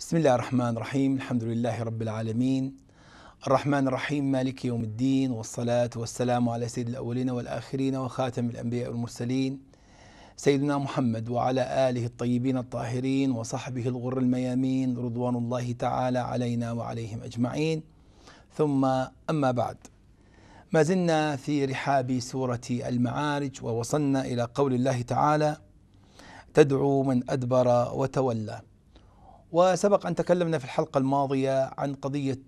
بسم الله الرحمن الرحيم الحمد لله رب العالمين الرحمن الرحيم مالك يوم الدين والصلاة والسلام على سيد الأولين والآخرين وخاتم الأنبياء والمرسلين سيدنا محمد وعلى آله الطيبين الطاهرين وصحبه الغر الميامين رضوان الله تعالى علينا وعليهم أجمعين ثم أما بعد ما زلنا في رحاب سورة المعارج ووصلنا إلى قول الله تعالى تدعو من أدبر وتولى وسبق أن تكلمنا في الحلقة الماضية عن قضية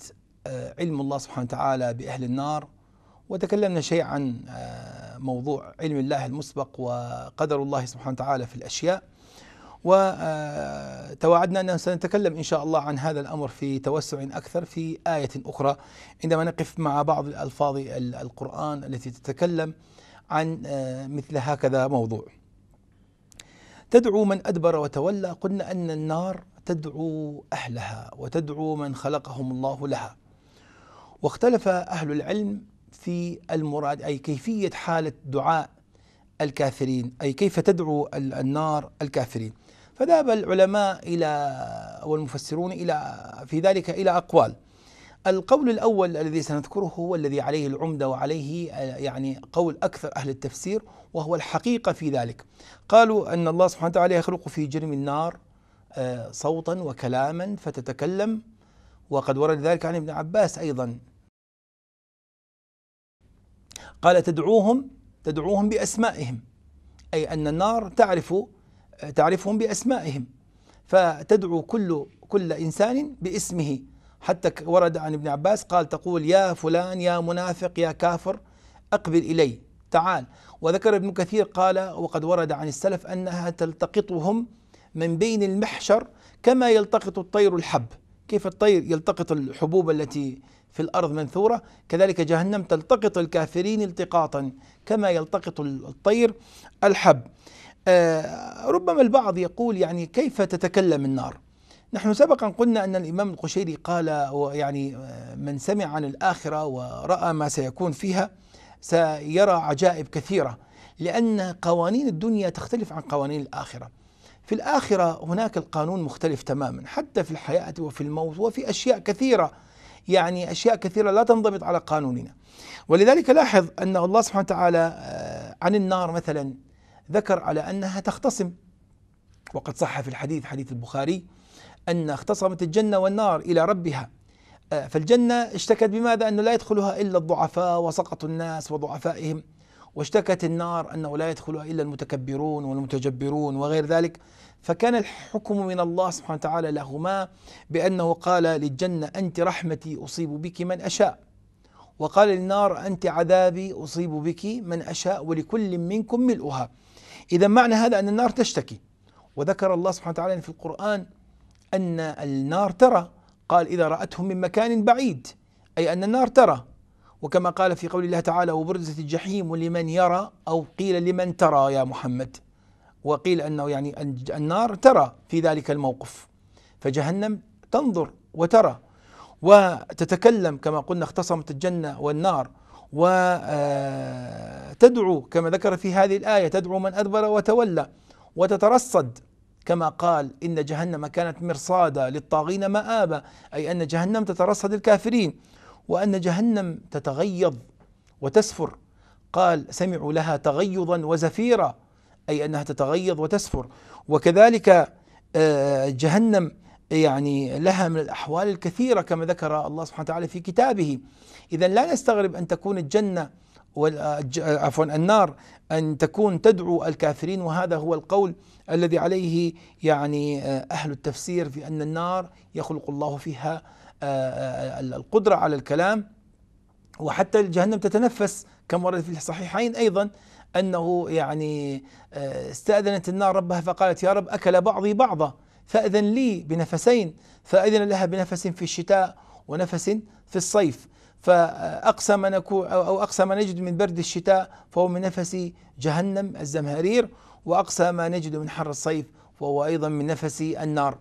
آه، علم الله سبحانه وتعالى بأهل النار وتكلمنا شيء عن آه، موضوع علم الله المسبق وقدر الله سبحانه وتعالى في الأشياء وتوعدنا آه، أننا سنتكلم إن شاء الله عن هذا الأمر في توسع أكثر في آية أخرى عندما نقف مع بعض الألفاظ القرآن التي تتكلم عن مثل هكذا موضوع تدعو من أدبر وتولى قلنا أن النار تدعو اهلها وتدعو من خلقهم الله لها واختلف اهل العلم في المراد اي كيفيه حاله دعاء الكافرين اي كيف تدعو النار الكافرين فذهب العلماء الى والمفسرون الى في ذلك الى اقوال القول الاول الذي سنذكره هو الذي عليه العمده وعليه آه، يعني قول اكثر اهل التفسير وهو الحقيقه في ذلك قالوا ان الله سبحانه وتعالى يخلق في جرم النار آه، صوتا وكلاما فتتكلم وقد ورد ذلك عن ابن عباس ايضا قال تدعوهم تدعوهم باسمائهم اي ان النار تعرف تعرفهم باسمائهم فتدعو كل كل انسان باسمه حتى ورد عن ابن عباس قال تقول يا فلان يا منافق يا كافر اقبل الي تعال وذكر ابن كثير قال وقد ورد عن السلف انها تلتقطهم من بين المحشر كما يلتقط الطير الحب كيف الطير يلتقط الحبوب التي في الارض منثوره كذلك جهنم تلتقط الكافرين التقاطا كما يلتقط الطير الحب آه، ربما البعض يقول يعني كيف تتكلم النار نحن سبقا قلنا ان الامام القشيري قال يعني آه، من سمع عن الاخره وراى ما سيكون فيها سيرى عجائب كثيره لان قوانين الدنيا تختلف عن قوانين الاخره في الآخرة هناك القانون مختلف تماما حتى في الحياة وفي الموت وفي أشياء كثيرة يعني أشياء كثيرة لا تنضبط على قانوننا ولذلك لاحظ أن الله سبحانه وتعالى آه، عن النار مثلا ذكر على أنها تختصم وقد صح في الحديث حديث البخاري أن اختصمت الجنة والنار إلى ربها آه، فالجنة اشتكت بماذا أنه لا يدخلها إلا الضعفاء وسقط الناس وضعفائهم واشتكت النار انه لا يدخلها الا المتكبرون والمتجبرون وغير ذلك فكان الحكم من الله سبحانه وتعالى لهما بانه قال للجنه انت رحمتي اصيب بك من اشاء وقال للنار انت عذابي اصيب بك من اشاء ولكل منكم ملؤها اذا معنى هذا ان النار تشتكي وذكر الله سبحانه وتعالى في القران ان النار ترى قال اذا راتهم من مكان بعيد اي ان النار ترى وكما قال في قول الله تعالى وبرزت الجحيم لمن يرى أو قيل لمن ترى يا محمد وقيل أنه يعني النار ترى في ذلك الموقف فجهنم تنظر وترى وتتكلم كما قلنا اختصمت الجنة والنار وتدعو آه، كما ذكر في هذه الآية تدعو من أدبر وتولى وتترصد كما قال إن جهنم كانت مرصادا للطاغين مآبا أي أن جهنم تترصد الكافرين وأن جهنم تتغيض وتسفر قال سمعوا لها تغيضا وزفيرا أي أنها تتغيض وتسفر وكذلك آه، جهنم يعني لها من الأحوال الكثيرة كما ذكر الله سبحانه وتعالى في كتابه إذا لا نستغرب أن تكون الجنة آه، عفوا النار أن تكون تدعو الكافرين وهذا هو القول الذي عليه يعني آه، أهل التفسير في أن النار يخلق الله فيها آه، آه، آه، القدرة على الكلام وحتى الجهنم تتنفس كما ورد في الصحيحين أيضا أنه يعني استأذنت النار ربها فقالت يا رب أكل بعضي بعضا فأذن لي بنفسين فأذن لها بنفس في الشتاء ونفس في الصيف فأقسم ما نكون أو أقسم ما نجد من برد الشتاء فهو من نفس جهنم الزمهرير وأقسى ما نجد من حر الصيف وهو ايضا من نفس النار.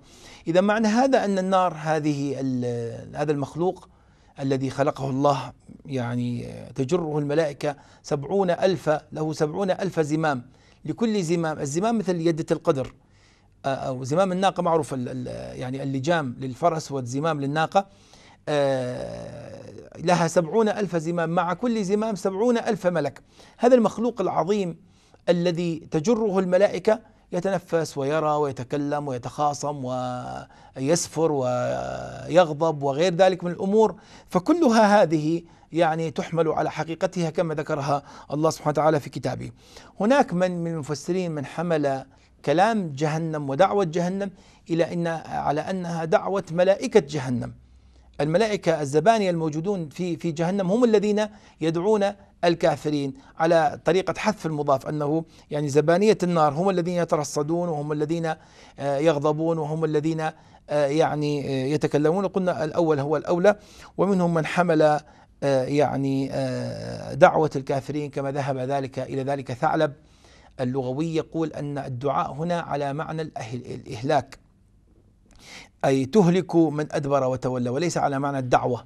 اذا معنى هذا ان النار هذه هذا المخلوق الذي خلقه الله يعني تجره الملائكة سبعون ألف له سبعون ألف زمام لكل زمام الزمام مثل يدة القدر أو زمام الناقة معروف يعني اللجام للفرس والزمام للناقة لها سبعون ألف زمام مع كل زمام سبعون ألف ملك هذا المخلوق العظيم الذي تجره الملائكة يتنفس ويرى ويتكلم ويتخاصم ويسفر ويغضب وغير ذلك من الامور فكلها هذه يعني تحمل على حقيقتها كما ذكرها الله سبحانه وتعالى في كتابه. هناك من من المفسرين من حمل كلام جهنم ودعوة جهنم إلى أن على أنها دعوة ملائكة جهنم الملائكة الزبانية الموجودون في في جهنم هم الذين يدعون الكافرين على طريقة حذف المضاف أنه يعني زبانية النار هم الذين يترصدون وهم الذين آه، يغضبون وهم الذين آه، يعني آه، يتكلمون قلنا الأول هو الأولى ومنهم من حمل يعني دعوة الكافرين كما ذهب ذلك إلى ذلك ثعلب اللغوي يقول أن الدعاء هنا على معنى الإهلاك أي تهلك من أدبر وتولى وليس على معنى الدعوة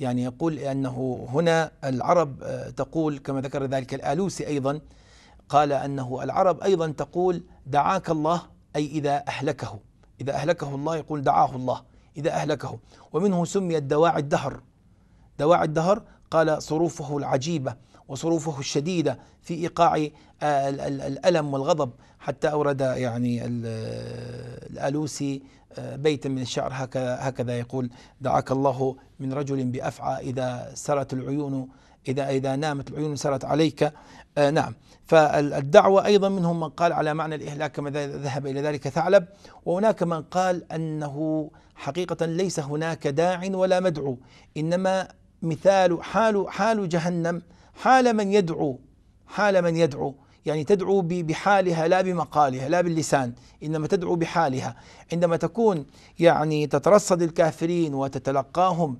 يعني يقول أنه هنا العرب آه، تقول كما ذكر ذلك الآلوسي أيضا قال أنه العرب أيضا تقول دعاك الله أي إذا أهلكه إذا أهلكه الله يقول دعاه الله إذا أهلكه ومنه سميت دواعي الدهر دواعي الدهر قال صروفه العجيبة وصروفه الشديدة في إيقاع آه، الألم والغضب حتى أورد يعني آه، الآلوسي بيتا من الشعر هكذا, هكذا يقول دعاك الله من رجل بأفعى إذا سرت العيون إذا إذا نامت العيون سرت عليك آه نعم فالدعوة أيضا منهم من قال على معنى الإهلاك كما ذهب إلى ذلك ثعلب وهناك من قال أنه حقيقة ليس هناك داع ولا مدعو إنما مثال حال حال جهنم حال من يدعو حال من يدعو يعني تدعو بحالها لا بمقالها لا باللسان انما تدعو بحالها عندما تكون يعني تترصد الكافرين وتتلقاهم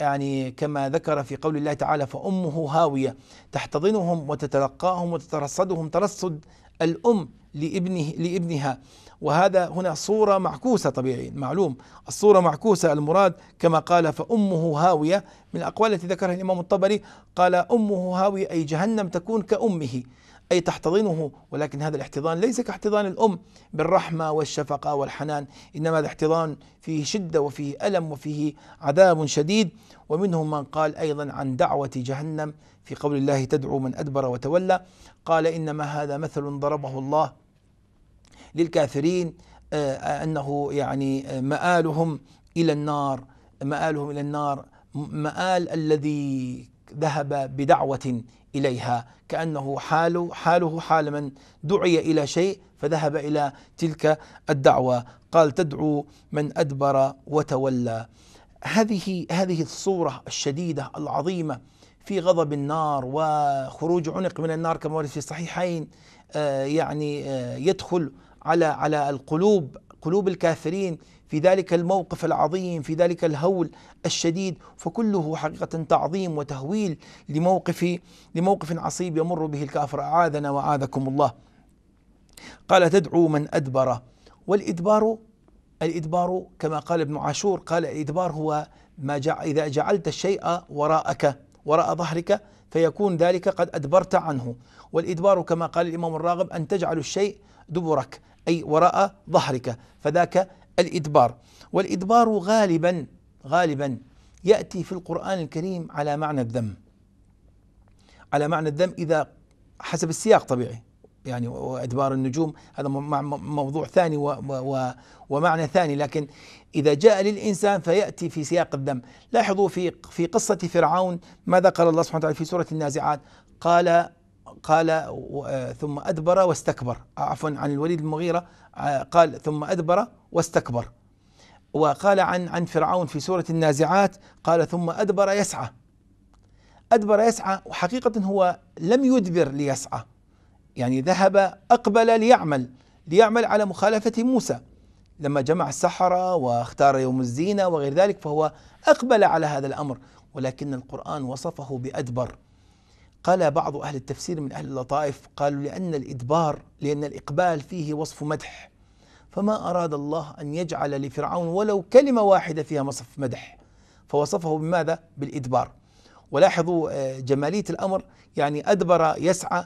يعني كما ذكر في قول الله تعالى فامه هاويه تحتضنهم وتتلقاهم وتترصدهم ترصد الام لابنه لابنها وهذا هنا صورة معكوسة طبيعي معلوم الصورة معكوسة المراد كما قال فأمه هاوية من الأقوال التي ذكرها الإمام الطبري قال أمه هاوية أي جهنم تكون كأمه أي تحتضنه ولكن هذا الاحتضان ليس كاحتضان الأم بالرحمة والشفقة والحنان إنما هذا احتضان فيه شدة وفيه ألم وفيه عذاب شديد ومنهم من قال أيضا عن دعوة جهنم في قول الله تدعو من أدبر وتولى قال إنما هذا مثل ضربه الله للكافرين آه، أنه يعني آه، مآلهم إلى النار مآلهم إلى النار مآل الذي ذهب بدعوة إليها كأنه حال حاله حال من دعي إلى شيء فذهب إلى تلك الدعوة قال تدعو من أدبر وتولى هذه هذه الصورة الشديدة العظيمة في غضب النار وخروج عنق من النار كما ورد في الصحيحين آه، يعني آه، يدخل على على القلوب قلوب الكافرين في ذلك الموقف العظيم في ذلك الهول الشديد فكله حقيقة تعظيم وتهويل لموقف لموقف عصيب يمر به الكافر أعاذنا وأعاذكم الله قال تدعو من أدبر والإدبار الإدبار كما قال ابن عاشور قال الإدبار هو ما جع إذا جعلت الشيء وراءك وراء ظهرك فيكون ذلك قد أدبرت عنه والإدبار كما قال الإمام الراغب أن تجعل الشيء دبرك أي وراء ظهرك فذاك الإدبار والإدبار غالبا غالبا يأتي في القرآن الكريم على معنى الذم على معنى الذم إذا حسب السياق طبيعي يعني وادبار النجوم هذا موضوع ثاني ومعنى ثاني لكن اذا جاء للانسان فياتي في سياق الذم لاحظوا في في قصه فرعون ماذا قال الله سبحانه وتعالى في سوره النازعات قال قال آه، ثم أدبر واستكبر آه، عفوا عن الوليد المغيرة آه، قال ثم أدبر واستكبر وقال عن عن فرعون في سورة النازعات قال ثم أدبر يسعى أدبر يسعى وحقيقة هو لم يدبر ليسعى يعني ذهب أقبل ليعمل ليعمل على مخالفة موسى لما جمع السحرة واختار يوم الزينة وغير ذلك فهو أقبل على هذا الأمر ولكن القرآن وصفه بأدبر قال بعض أهل التفسير من أهل اللطائف قالوا لأن الإدبار لأن الإقبال فيه وصف مدح فما أراد الله أن يجعل لفرعون ولو كلمة واحدة فيها وصف مدح فوصفه بماذا؟ بالإدبار ولاحظوا آه، جمالية الأمر يعني أدبر يسعى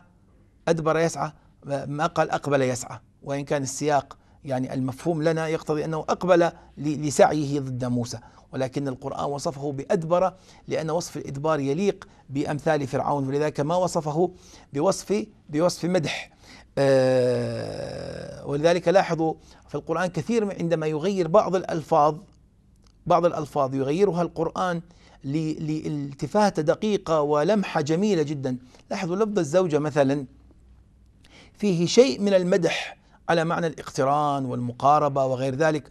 أدبر يسعى ما قال أقبل يسعى وإن كان السياق يعني المفهوم لنا يقتضي أنه أقبل لسعيه ضد موسى ولكن القرآن وصفه بأدبر لأن وصف الإدبار يليق بأمثال فرعون ولذلك ما وصفه بوصف بوصف مدح آه، ولذلك لاحظوا في القرآن كثير عندما يغير بعض الألفاظ بعض الألفاظ يغيرها القرآن لالتفاتة دقيقة ولمحة جميلة جدا لاحظوا لفظ الزوجة مثلا فيه شيء من المدح على معنى الاقتران والمقاربة وغير ذلك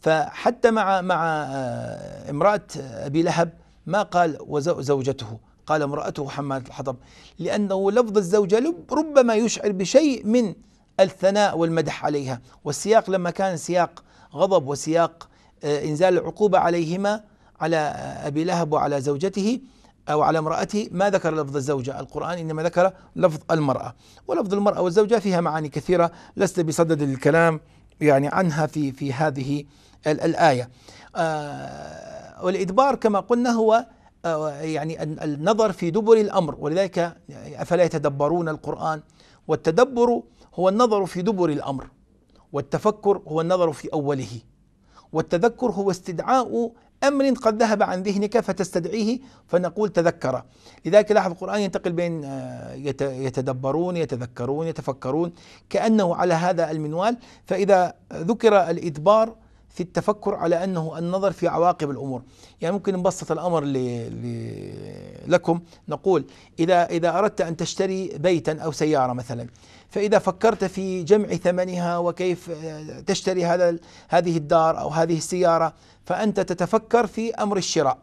فحتى مع مع آه، امرأة أبي لهب ما قال وزوجته قال امرأته حمالة الحطب لأنه لفظ الزوجة ربما يشعر بشيء من الثناء والمدح عليها والسياق لما كان سياق غضب وسياق آه، انزال العقوبة عليهما على أبي لهب وعلى زوجته أو على امرأته ما ذكر لفظ الزوجة القرآن إنما ذكر لفظ المرأة ولفظ المرأة والزوجة فيها معاني كثيرة لست بصدد الكلام يعني عنها في في هذه الآية آه والإدبار كما قلنا هو آه يعني النظر في دبر الأمر ولذلك أفلا يتدبرون القرآن والتدبر هو النظر في دبر الأمر والتفكر هو النظر في أوله والتذكر هو استدعاء أمر قد ذهب عن ذهنك فتستدعيه فنقول تذكره لذلك لاحظ القرآن ينتقل بين آه، يتدبرون يتذكرون يتفكرون كأنه على هذا المنوال فإذا ذكر الإدبار في التفكر على انه النظر في عواقب الامور، يعني ممكن نبسط الامر ل... ل... لكم نقول اذا اذا اردت ان تشتري بيتا او سياره مثلا، فاذا فكرت في جمع ثمنها وكيف آه، تشتري هذا هذه الدار او هذه السياره، فانت تتفكر في امر الشراء.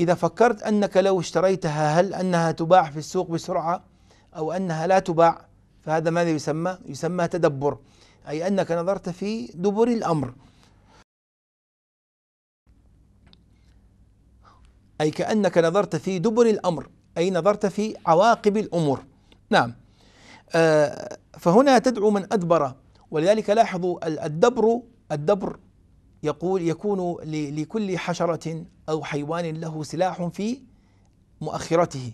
اذا فكرت انك لو اشتريتها هل انها تباع في السوق بسرعه او انها لا تباع؟ فهذا ماذا يسمى؟ يسمى تدبر، اي انك نظرت في دبر الامر. أي كأنك نظرت في دبر الأمر أي نظرت في عواقب الأمور نعم آه، فهنا تدعو من أدبر ولذلك لاحظوا الدبر الدبر يقول يكون لكل حشرة أو حيوان له سلاح في مؤخرته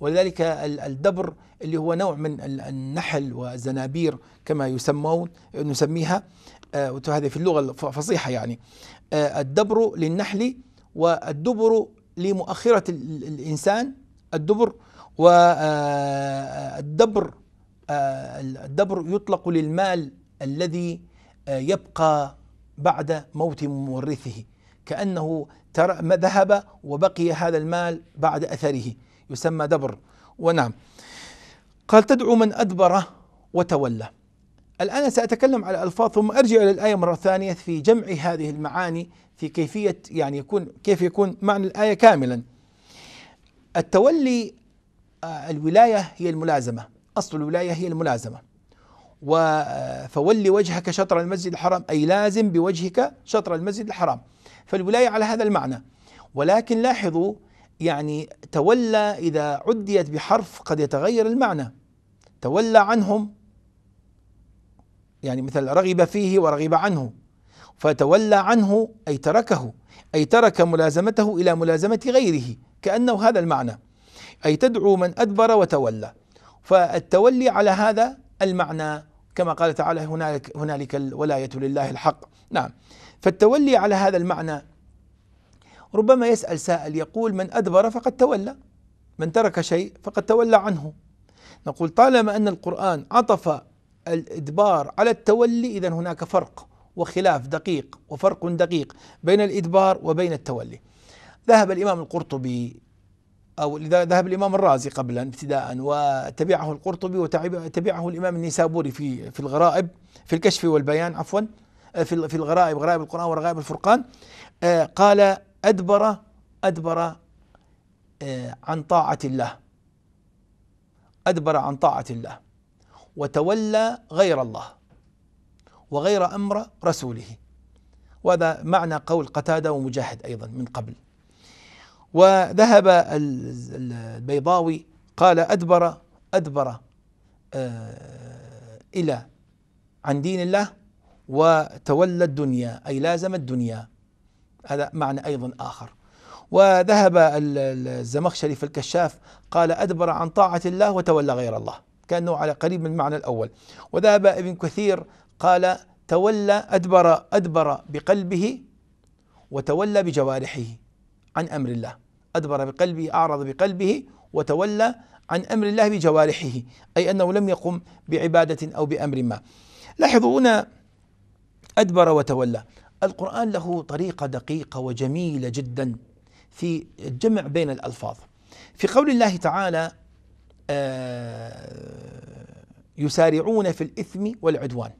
ولذلك الدبر اللي هو نوع من النحل والزنابير كما يسمون نسميها آه، هذه في اللغة الفصيحة يعني آه، الدبر للنحل والدبر لمؤخرة الإنسان الدبر والدبر آه، آه، آه، الدبر يطلق للمال الذي يبقى بعد موت مورثه كأنه ترى ذهب وبقي هذا المال بعد أثره يسمى دبر ونعم قال تدعو من أدبر وتولى الآن سأتكلم على الألفاظ ثم أرجع إلى الآية مرة ثانية في جمع هذه المعاني في كيفية يعني يكون كيف يكون معنى الآية كاملا التولي آه، الولاية هي الملازمة أصل الولاية هي الملازمة آه، فولي وجهك شطر المسجد الحرام أي لازم بوجهك شطر المسجد الحرام فالولاية على هذا المعنى ولكن لاحظوا يعني تولى إذا عديت بحرف قد يتغير المعنى تولى عنهم يعني مثل رغب فيه ورغب عنه فتولى عنه أي تركه أي ترك ملازمته إلى ملازمة غيره كأنه هذا المعنى أي تدعو من أدبر وتولى فالتولي على هذا المعنى كما قال تعالى هنالك هنالك الولاية لله الحق نعم فالتولي على هذا المعنى ربما يسأل سائل يقول من أدبر فقد تولى من ترك شيء فقد تولى عنه نقول طالما أن القرآن عطف الإدبار على التولي إذا هناك فرق وخلاف دقيق وفرق دقيق بين الإدبار وبين التولي ذهب الإمام القرطبي أو ذهب الإمام الرازي قبلا ابتداء وتبعه القرطبي وتبعه الإمام النيسابوري في في الغرائب في الكشف والبيان عفوا آه، في في الغرائب غرائب القرآن ورغائب الفرقان آه، قال أدبر أدبر آه، عن طاعة الله أدبر عن طاعة الله وتولى غير الله وغير امر رسوله وهذا معنى قول قتاده ومجاهد ايضا من قبل وذهب البيضاوي قال ادبر ادبر آه، الى عن دين الله وتولى الدنيا اي لازم الدنيا هذا معنى ايضا اخر وذهب الزمخشري في الكشاف قال ادبر عن طاعه الله وتولى غير الله كأنه على قريب من المعنى الأول وذهب ابن كثير قال تولى أدبر أدبر بقلبه وتولى بجوارحه عن أمر الله أدبر بقلبه أعرض بقلبه وتولى عن أمر الله بجوارحه أي أنه لم يقم بعبادة أو بأمر ما لاحظوا هنا أدبر وتولى القرآن له طريقة دقيقة وجميلة جدا في الجمع بين الألفاظ في قول الله تعالى آه، يسارعون في الإثم والعدوان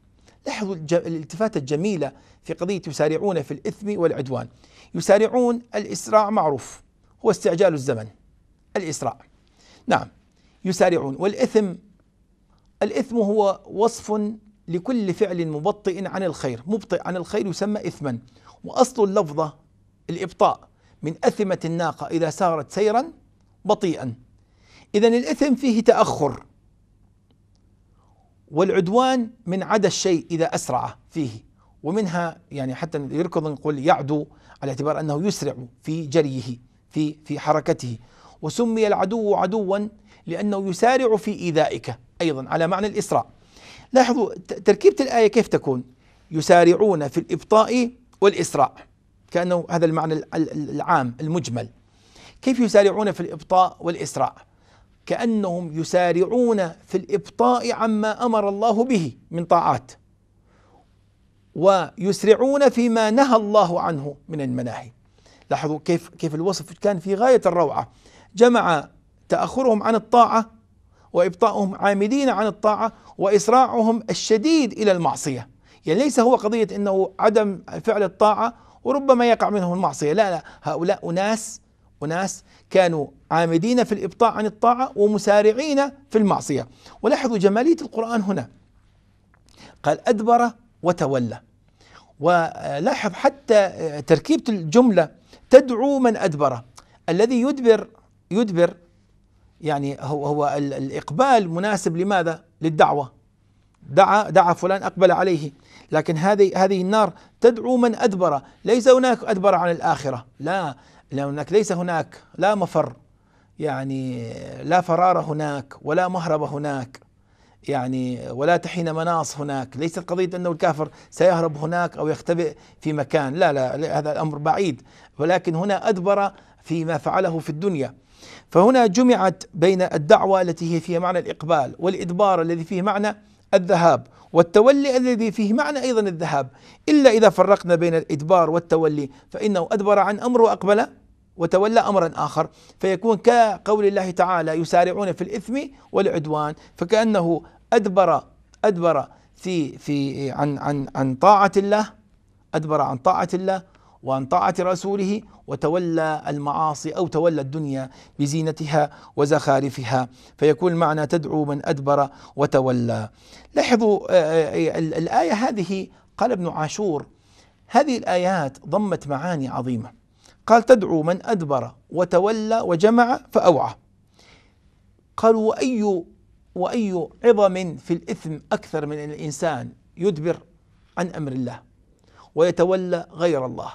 لاحظوا الالتفاتة الجميلة في قضية يسارعون في الإثم والعدوان يسارعون الإسراع معروف هو استعجال الزمن الإسراع نعم يسارعون والإثم الإثم هو وصف لكل فعل مبطئ عن الخير مبطئ عن الخير يسمى إثما وأصل اللفظة الإبطاء من أثمة الناقة إذا سارت سيرا بطيئا إذا الإثم فيه تأخر والعدوان من عدا الشيء إذا أسرع فيه ومنها يعني حتى يركض نقول يعدو على اعتبار أنه يسرع في جريه في في حركته وسمي العدو عدوا لأنه يسارع في إيذائك أيضا على معنى الإسراع لاحظوا تركيبة الآية كيف تكون يسارعون في الإبطاء والإسراع كأنه هذا المعنى العام المجمل كيف يسارعون في الإبطاء والإسراع كأنهم يسارعون في الإبطاء عما أمر الله به من طاعات ويسرعون فيما نهى الله عنه من المناهي لاحظوا كيف كيف الوصف كان في غاية الروعة جمع تأخرهم عن الطاعة وإبطاءهم عامدين عن الطاعة وإسراعهم الشديد إلى المعصية يعني ليس هو قضية أنه عدم فعل الطاعة وربما يقع منهم المعصية لا لا هؤلاء أناس أناس كانوا عامدين في الإبطاء عن الطاعة ومسارعين في المعصية ولاحظوا جمالية القرآن هنا قال أدبر وتولى ولاحظ حتى تركيبة الجملة تدعو من أدبر الذي يدبر يدبر يعني هو هو الإقبال مناسب لماذا؟ للدعوة دعا دعا فلان أقبل عليه لكن هذه هذه النار تدعو من أدبر ليس هناك أدبر عن الآخرة لا لأنك ليس هناك لا مفر يعني لا فرار هناك ولا مهرب هناك يعني ولا تحين مناص هناك ليست قضية أنه الكافر سيهرب هناك أو يختبئ في مكان لا لا هذا الأمر بعيد ولكن هنا أدبر فيما فعله في الدنيا فهنا جمعت بين الدعوة التي هي فيها معنى الإقبال والإدبار الذي فيه معنى الذهاب والتولي الذي فيه معنى أيضا الذهاب إلا إذا فرقنا بين الإدبار والتولي فإنه أدبر عن أمر وأقبل وتولى امرا اخر فيكون كقول الله تعالى يسارعون في الاثم والعدوان فكانه ادبر ادبر في في عن عن عن طاعه الله ادبر عن طاعه الله وعن طاعه رسوله وتولى المعاصي او تولى الدنيا بزينتها وزخارفها فيكون معنى تدعو من ادبر وتولى. لاحظوا آه، آه، آه، الايه هذه قال ابن عاشور هذه الايات ضمت معاني عظيمه قال تدعو من أدبر وتولى وجمع فأوعى قالوا وأي وأي عظم في الإثم أكثر من الإنسان يدبر عن أمر الله ويتولى غير الله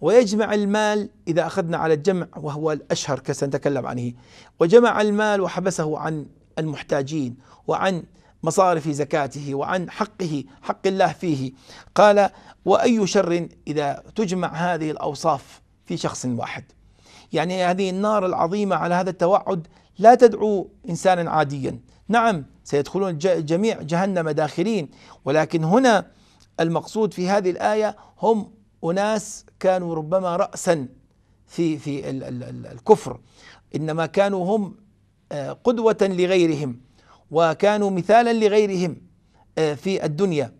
ويجمع المال إذا أخذنا على الجمع وهو الأشهر كسنتكلم عنه وجمع المال وحبسه عن المحتاجين وعن مصارف زكاته وعن حقه حق الله فيه قال وأي شر إذا تجمع هذه الأوصاف في شخص واحد يعني هذه النار العظيمة على هذا التوعد لا تدعو إنسانا عاديا نعم سيدخلون جميع جهنم داخلين ولكن هنا المقصود في هذه الآية هم أناس كانوا ربما رأسا في في الكفر إنما كانوا هم آه، قدوة لغيرهم وكانوا مثالا لغيرهم آه، في الدنيا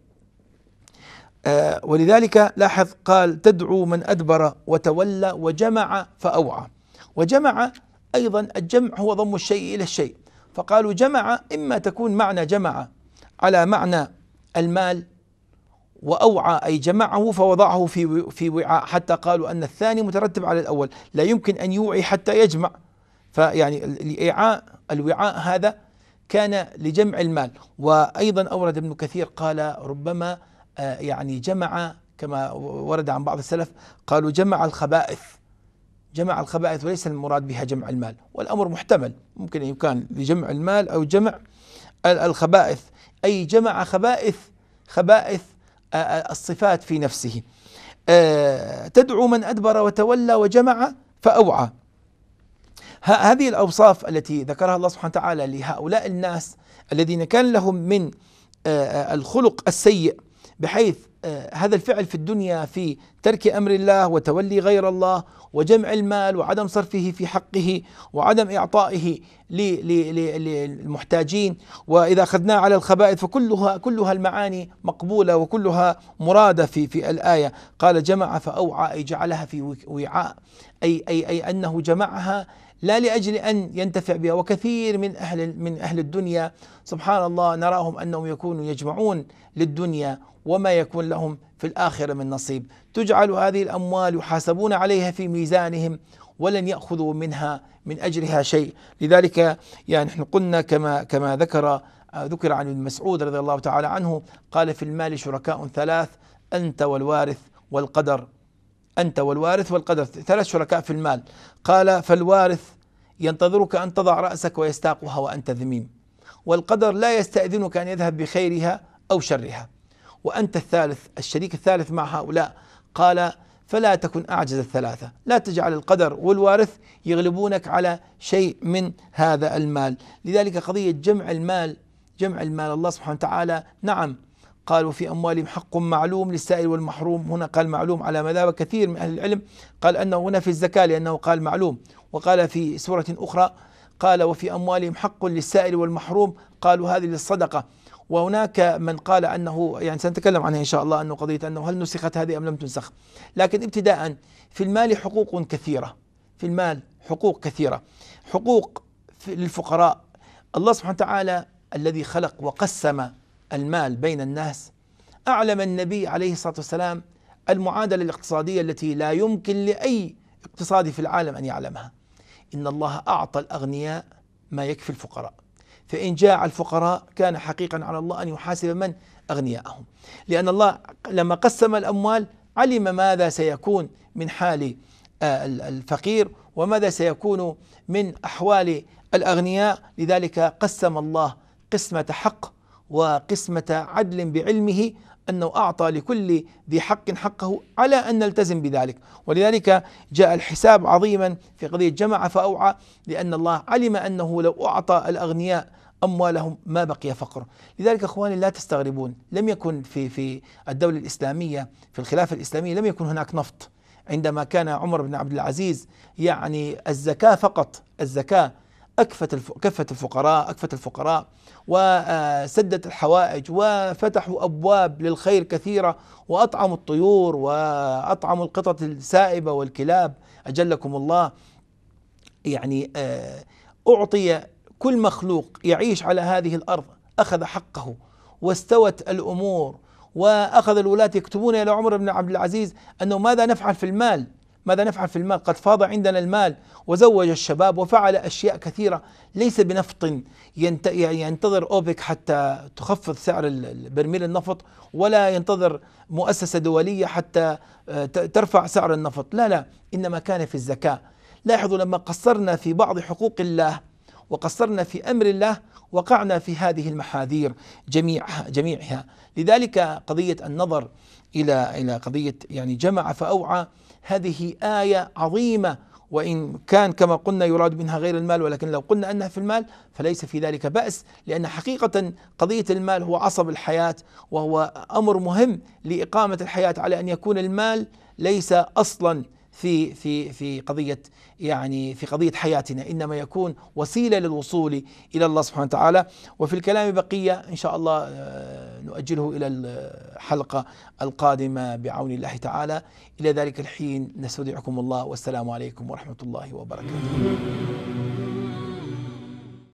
آه ولذلك لاحظ قال تدعو من أدبر وتولى وجمع فأوعى وجمع أيضا الجمع هو ضم الشيء إلى الشيء فقالوا جمع إما تكون معنى جمع على معنى المال وأوعى أي جمعه فوضعه في في وعاء حتى قالوا أن الثاني مترتب على الأول لا يمكن أن يوعي حتى يجمع فيعني الإيعاء الوعاء هذا كان لجمع المال وأيضا أورد ابن كثير قال ربما آه، يعني جمع كما ورد عن بعض السلف قالوا جمع الخبائث جمع الخبائث وليس المراد بها جمع المال والأمر محتمل ممكن أن يكون لجمع المال أو جمع الخبائث أي جمع خبائث خبائث آه، آه، الصفات في نفسه تدعو من أدبر وتولى وجمع فأوعى هذه الأوصاف التي ذكرها الله سبحانه وتعالى لهؤلاء الناس الذين كان لهم من الخلق السيء بحيث آه، هذا الفعل في الدنيا في ترك امر الله وتولي غير الله وجمع المال وعدم صرفه في حقه وعدم اعطائه للمحتاجين واذا اخذناه على الخبائث فكلها كلها المعاني مقبوله وكلها مراده في في الايه قال جمع فاوعى اي جعلها في وعاء اي اي اي انه جمعها لا لاجل ان ينتفع بها وكثير من اهل من اهل الدنيا سبحان الله نراهم انهم يكونوا يجمعون للدنيا وما يكون لهم في الاخره من نصيب تجعل هذه الاموال يحاسبون عليها في ميزانهم ولن ياخذوا منها من اجرها شيء لذلك يعني نحن قلنا كما كما ذكر آه، ذكر عن ابن مسعود رضي الله تعالى عنه قال في المال شركاء ثلاث انت والوارث والقدر أنت والوارث والقدر ثلاث شركاء في المال قال فالوارث ينتظرك أن تضع رأسك ويستاقها وأنت ذميم والقدر لا يستأذنك أن يذهب بخيرها أو شرها وأنت الثالث الشريك الثالث مع هؤلاء قال فلا تكن أعجز الثلاثة لا تجعل القدر والوارث يغلبونك على شيء من هذا المال لذلك قضية جمع المال جمع المال الله سبحانه وتعالى نعم قال وفي أموالهم حق معلوم للسائل والمحروم هنا قال معلوم على مذهب كثير من أهل العلم قال أنه هنا في الزكاة لأنه قال معلوم وقال في سورة أخرى قال وفي أموالهم حق للسائل والمحروم قالوا هذه للصدقة وهناك من قال أنه يعني سنتكلم عنها إن شاء الله أنه قضية أنه هل نسخت هذه أم لم تنسخ لكن ابتداء في المال حقوق كثيرة في المال حقوق كثيرة حقوق للفقراء الله سبحانه وتعالى الذي خلق وقسم المال بين الناس أعلم النبي عليه الصلاة والسلام المعادلة الاقتصادية التي لا يمكن لأي اقتصادي في العالم أن يعلمها إن الله أعطى الأغنياء ما يكفي الفقراء فإن جاع الفقراء كان حقيقا على الله أن يحاسب من أغنياءهم لأن الله لما قسم الأموال علم ماذا سيكون من حال آه، الفقير وماذا سيكون من أحوال الأغنياء لذلك قسم الله قسمة حق وقسمة عدل بعلمه أنه أعطى لكل ذي حق حقه على أن نلتزم بذلك ولذلك جاء الحساب عظيما في قضية جمع فأوعى لأن الله علم أنه لو أعطى الأغنياء أموالهم ما بقي فقر لذلك أخواني لا تستغربون لم يكن في, في الدولة الإسلامية في الخلافة الإسلامية لم يكن هناك نفط عندما كان عمر بن عبد العزيز يعني الزكاة فقط الزكاة أكفت كفت الفقراء أكفت الفقراء وسدت الحوائج وفتحوا أبواب للخير كثيرة وأطعموا الطيور وأطعموا القطط السائبة والكلاب أجلكم الله يعني آه، أعطي كل مخلوق يعيش على هذه الأرض أخذ حقه واستوت الأمور وأخذ الولاة يكتبون إلى عمر بن عبد العزيز أنه ماذا نفعل في المال ماذا نفعل في المال قد فاض عندنا المال وزوج الشباب وفعل أشياء كثيرة ليس بنفط ينتظر أوبك حتى تخفض سعر برميل النفط ولا ينتظر مؤسسة دولية حتى آه، ترفع سعر النفط لا لا إنما كان في الزكاة لاحظوا لما قصرنا في بعض حقوق الله وقصرنا في امر الله وقعنا في هذه المحاذير جميعها جميعها لذلك قضيه النظر الى الى قضيه يعني جمع فاوعى هذه آية عظيمة وإن كان كما قلنا يراد منها غير المال ولكن لو قلنا أنها في المال فليس في ذلك بأس لأن حقيقة قضية المال هو عصب الحياة وهو أمر مهم لإقامة الحياة على أن يكون المال ليس أصلا في في في قضيه يعني في قضيه حياتنا انما يكون وسيله للوصول الى الله سبحانه وتعالى وفي الكلام بقيه ان شاء الله آه، نؤجله الى الحلقه القادمه بعون الله تعالى الى ذلك الحين نستودعكم الله والسلام عليكم ورحمه الله وبركاته.